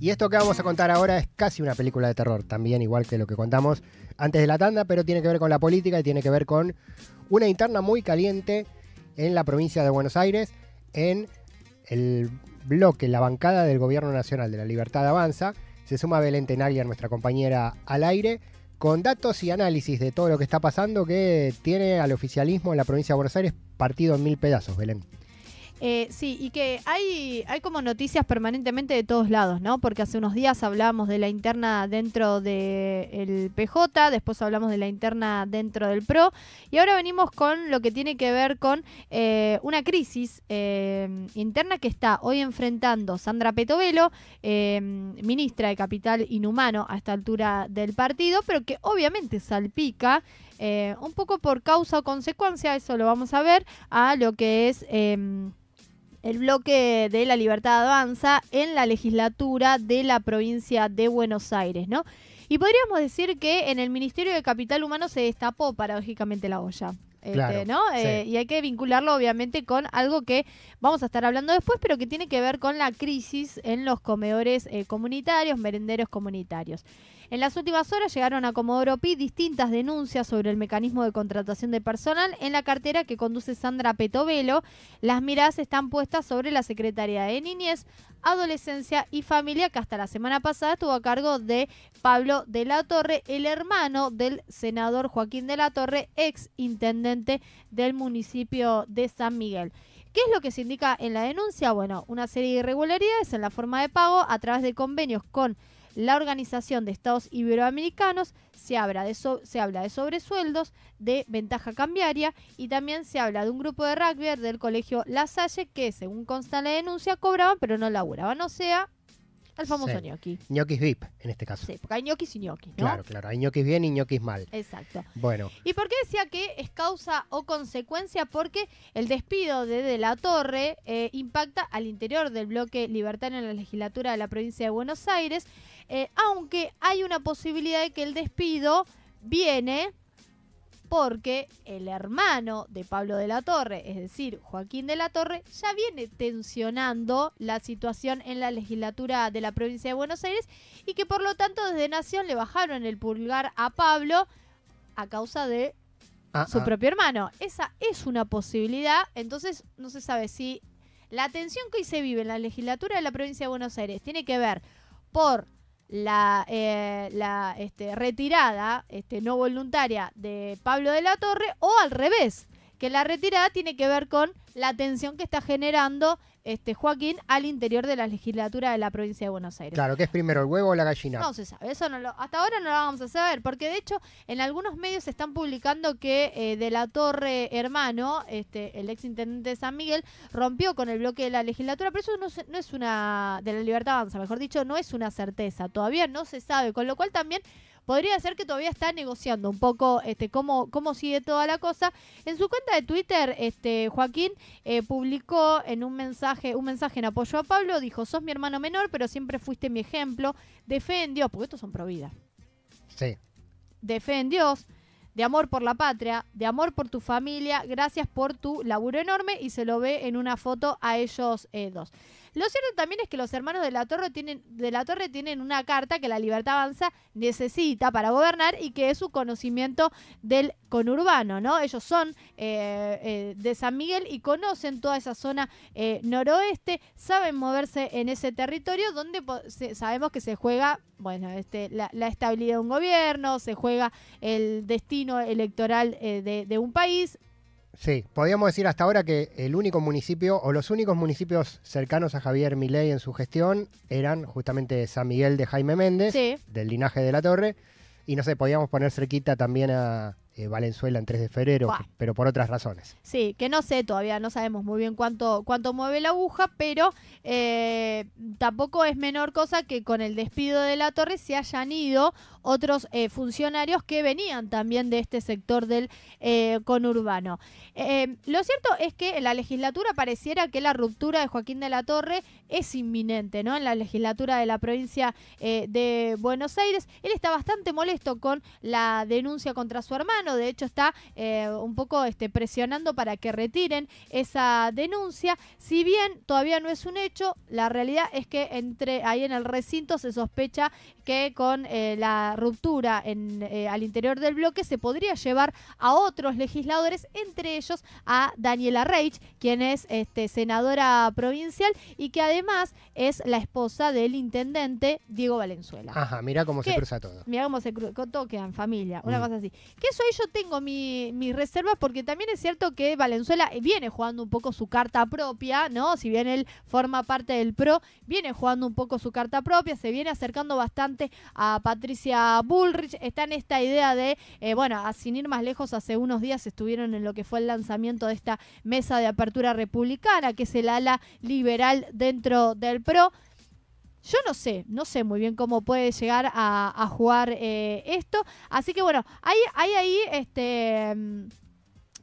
Y esto que vamos a contar ahora es casi una película de terror, también igual que lo que contamos antes de la tanda, pero tiene que ver con la política y tiene que ver con una interna muy caliente en la provincia de Buenos Aires, en el bloque, la bancada del Gobierno Nacional de la Libertad Avanza. Se suma Belén Tenaglia, nuestra compañera al aire, con datos y análisis de todo lo que está pasando que tiene al oficialismo en la provincia de Buenos Aires partido en mil pedazos, Belén. Eh, sí, y que hay, hay como noticias permanentemente de todos lados, ¿no? Porque hace unos días hablábamos de la interna dentro del PJ, después hablamos de la interna dentro del PRO, y ahora venimos con lo que tiene que ver con eh, una crisis eh, interna que está hoy enfrentando Sandra Petovelo, ministra de Capital Inhumano a esta altura del partido, pero que obviamente salpica. un poco por causa o consecuencia, eso lo vamos a ver, a lo que es el bloque de la libertad avanza en la legislatura de la provincia de Buenos Aires, ¿no? Y podríamos decir que en el Ministerio de Capital Humano se destapó paradójicamente la olla. Este, ¿no? Eh, y hay que vincularlo obviamente con algo que vamos a estar hablando después, pero que tiene que ver con la crisis en los comedores eh, comunitarios, merenderos comunitarios. En las últimas horas llegaron a Comodoro Pi distintas denuncias sobre el mecanismo de contratación de personal en la cartera que conduce Sandra Petovelo. Las miradas están puestas sobre la Secretaría de Niñez, Adolescencia y Familia, que hasta la semana pasada estuvo a cargo de Pablo de la Torre, el hermano del senador Joaquín de la Torre, ex intendente del municipio de San Miguel. ¿Qué es lo que se indica en la denuncia? Bueno, una serie de irregularidades en la forma de pago a través de convenios con la Organización de Estados Iberoamericanos, se habla, de se habla de sobresueldos, de ventaja cambiaria y también se habla de un grupo de rugby del colegio La Salle que, según consta la denuncia, cobraban pero no laburaban. O sea, el famoso sí. ñoqui. Ñoquis VIP, en este caso. Sí, porque hay ñoquis y ñoquis, ¿no? Claro, claro. Hay ñoquis bien y ñoquis mal. Exacto. Bueno. ¿Y por qué decía que es causa o consecuencia? Porque el despido de De La Torre eh, impacta al interior del bloque libertario en la legislatura de la provincia de Buenos Aires. Eh, aunque hay una posibilidad de que el despido viene porque el hermano de Pablo de la Torre, es decir, Joaquín de la Torre, ya viene tensionando la situación en la legislatura de la provincia de Buenos Aires y que por lo tanto desde Nación le bajaron el pulgar a Pablo a causa de ah, su ah. propio hermano. Esa es una posibilidad, entonces no se sabe si la tensión que hoy se vive en la legislatura de la provincia de Buenos Aires tiene que ver por la, eh, la este, retirada este, no voluntaria de Pablo de la Torre o al revés, que la retirada tiene que ver con la tensión que está generando este Joaquín al interior de la legislatura de la provincia de Buenos Aires. Claro, que es primero el huevo o la gallina? No se sabe, eso hasta ahora no lo vamos a saber, porque de hecho en algunos medios están publicando que eh, de la Torre Hermano, este, el ex intendente de San Miguel, rompió con el bloque de la legislatura, pero eso no, no es una, de la libertad avanza, mejor dicho, no es una certeza, todavía no se sabe, con lo cual también podría ser que todavía está negociando un poco este, cómo, cómo sigue toda la cosa. En su cuenta de Twitter, este, Joaquín eh, publicó en un mensaje, un mensaje en apoyo a Pablo, dijo, sos mi hermano menor, pero siempre fuiste mi ejemplo, de fe en Dios, porque estos son pro vida. Sí. De fe en Dios de amor por la patria, de amor por tu familia, gracias por tu laburo enorme y se lo ve en una foto a ellos eh, dos. Lo cierto también es que los hermanos de la Torre tienen, de la Torre tienen una carta que la Libertad Avanza necesita para gobernar y que es su conocimiento del conurbano, ¿no? Ellos son eh, eh, de San Miguel y conocen toda esa zona eh, noroeste, saben moverse en ese territorio donde sabemos que se juega, bueno, este, la, estabilidad de un gobierno, se juega el destino electoral de, de un país, Sí, podíamos decir hasta ahora que el único municipio o los únicos municipios cercanos a Javier Milei en su gestión eran justamente San Miguel de Jaime Méndez, del linaje de la Torre, y no sé, podíamos poner cerquita también a, eh, Valenzuela en 3 de febrero, pero por otras razones. Sí, que no sé todavía, no sabemos muy bien cuánto, cuánto mueve la aguja, pero eh, tampoco es menor cosa que con el despido de la torre se hayan ido otros eh, funcionarios que venían también de este sector del conurbano. lo cierto es que en la legislatura pareciera que la ruptura de Joaquín de la Torre es inminente, ¿no? En la legislatura de la provincia de Buenos Aires, él está bastante molesto con la denuncia contra su hermano de hecho, está eh, un poco este, presionando para que retiren esa denuncia. Si bien todavía no es un hecho, la realidad es que entre ahí en el recinto se sospecha que con eh, la ruptura en, eh, al interior del bloque se podría llevar a otros legisladores, entre ellos a Daniela Reich, quien es este, senadora provincial y que además es la esposa del intendente Diego Valenzuela. Ajá, mira cómo se cruza todo. Mira cómo se cruza, todo queda familia, una mm. cosa así. Que eso yo tengo mis reservas porque también es cierto que Valenzuela eh, viene jugando un poco su carta propia, ¿no? Si bien él forma parte del PRO, viene jugando un poco su carta propia, se viene acercando bastante a Patricia Bullrich, está en esta idea de, eh, bueno bueno, sin ir más lejos, hace unos días estuvieron en lo que fue el lanzamiento de esta mesa de apertura republicana, que es el ala liberal dentro del PRO yo no sé, no sé muy bien cómo puede llegar a, jugar eh, esto. Así que bueno, hay, hay ahí este... Mm,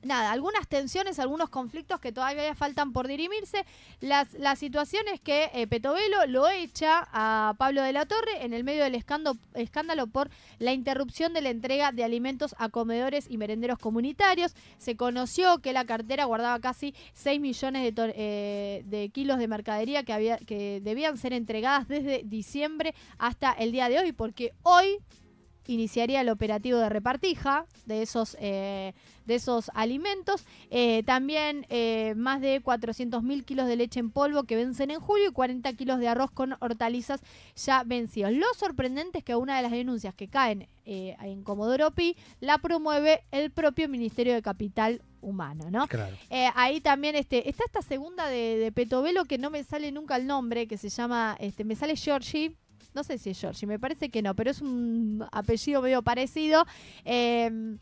nada, algunas tensiones, algunos conflictos que todavía faltan por dirimirse. Las, la situación es que eh, Petovelo lo echa a Pablo de la Torre en el medio del escándalo, escándalo por la interrupción de la entrega de alimentos a comedores y merenderos comunitarios. Se conoció que la cartera guardaba casi 6 millones de, eh, de kilos de mercadería que, había, que debían ser entregadas desde diciembre hasta el día de hoy, porque hoy iniciaría el operativo de repartija de esos, eh, de esos alimentos. Eh, también eh, más de 400.000 kilos de leche en polvo que vencen en julio y 40 kilos de arroz con hortalizas ya vencidos. Lo sorprendente es que una de las denuncias que caen en Comodoro Pi la promueve el propio Ministerio de Capital humano, ¿no? ahí también este, está esta segunda de, de Petovelo que no me sale nunca el nombre, que se llama, este, me sale Georgie, no sé si es Giorgi, me parece que no, pero es un apellido medio parecido. Em,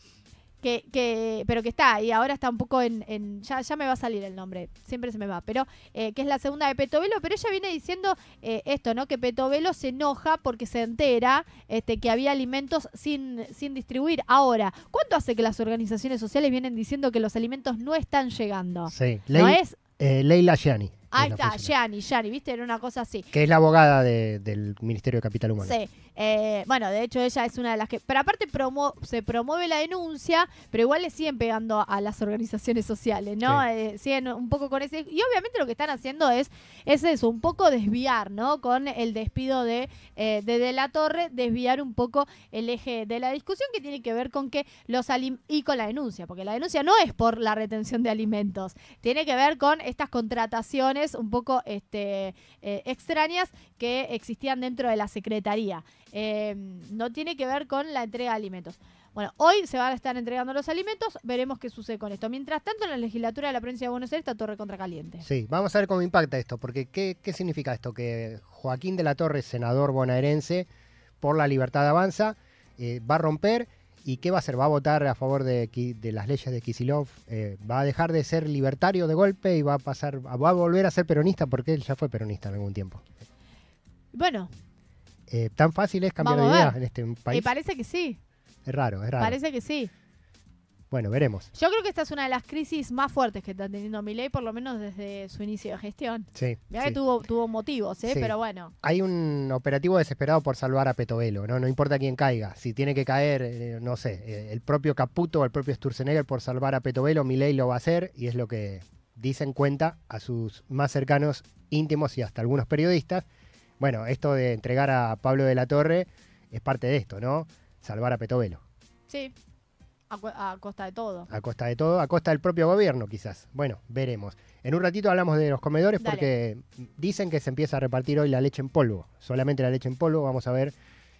que, que, pero que está, y ahora está un poco en, ya, ya, me va a salir el nombre, siempre se me va, pero eh, que es la segunda de Petovelo, pero ella viene diciendo eh, esto, ¿no? Que Petovelo se enoja porque se entera este, que había alimentos sin, sin distribuir. Ahora, ¿cuánto hace que las organizaciones sociales vienen diciendo que los alimentos no están llegando? Sí, no es... Eh, Leila Gianni. Ahí está, Gianni, Gianni, ¿viste? Era una cosa así. Que es la abogada del Ministerio de Capital Humano. Sí. Eh, bueno, de hecho ella es una de las que... Pero aparte se promueve la denuncia, pero igual le siguen pegando a las organizaciones sociales, ¿no? Eh, siguen un poco con ese... Y obviamente lo que están haciendo es, es eso, un poco desviar, ¿no? Con el despido de, eh, de, de la Torre, desviar un poco el eje de la discusión que tiene que ver con que los... Alim y con la denuncia, porque la denuncia no es por la retención de alimentos, tiene que ver con estas contrataciones un poco este, eh, extrañas que existían dentro de la Secretaría. Em, no tiene que ver con la entrega de alimentos. Bueno, hoy se van a estar entregando los alimentos, veremos qué sucede con esto. Mientras tanto, en la legislatura de la provincia de Buenos Aires está Torre Contra Caliente. Sí, vamos a ver cómo impacta esto, porque ¿qué, significa esto? Que Joaquín de la Torre, senador bonaerense por la libertad avanza, eh, va a romper ¿Y qué va a hacer? ¿Va a votar a favor de, las leyes de Kisilov? Eh, ¿Va a dejar de ser libertario de golpe y va a pasar, va a volver a ser peronista? Porque él ya fue peronista en algún tiempo. Bueno. Eh, ¿Tan fácil es cambiar de idea en este eh, país? Me parece que sí. Es raro, es raro. Parece que sí. Bueno, veremos. Yo creo que esta es una de las crisis más fuertes que está teniendo Milei, por lo menos desde su inicio de gestión. Sí. Ya que tuvo, tuvo motivos, ¿eh? pero bueno. Hay un operativo desesperado por salvar a Petovelo, ¿no? No importa quién caiga. Si tiene que caer, eh, no sé, eh, el propio Caputo o el propio Sturzenegger por salvar a Petovelo, Milei lo va a hacer y es lo que dicen cuenta a sus más cercanos íntimos y hasta algunos periodistas. Bueno, esto de entregar a Pablo de la Torre es parte de esto, ¿no? Salvar a Petovelo. Sí, a, costa de todo. A costa de todo, a costa del propio gobierno quizás. Bueno, veremos. En un ratito hablamos de los comedores porque dicen que se empieza a repartir hoy la leche en polvo. Solamente la leche en polvo, vamos a ver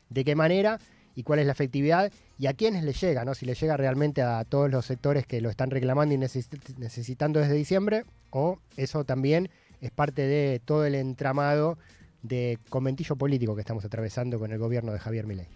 de qué manera y cuál es la efectividad y a quiénes le llega, ¿no? Si le llega realmente a todos los sectores que lo están reclamando y necesitando desde diciembre o eso también es parte de todo el entramado de conventillo político que estamos atravesando con el gobierno de Javier Milei.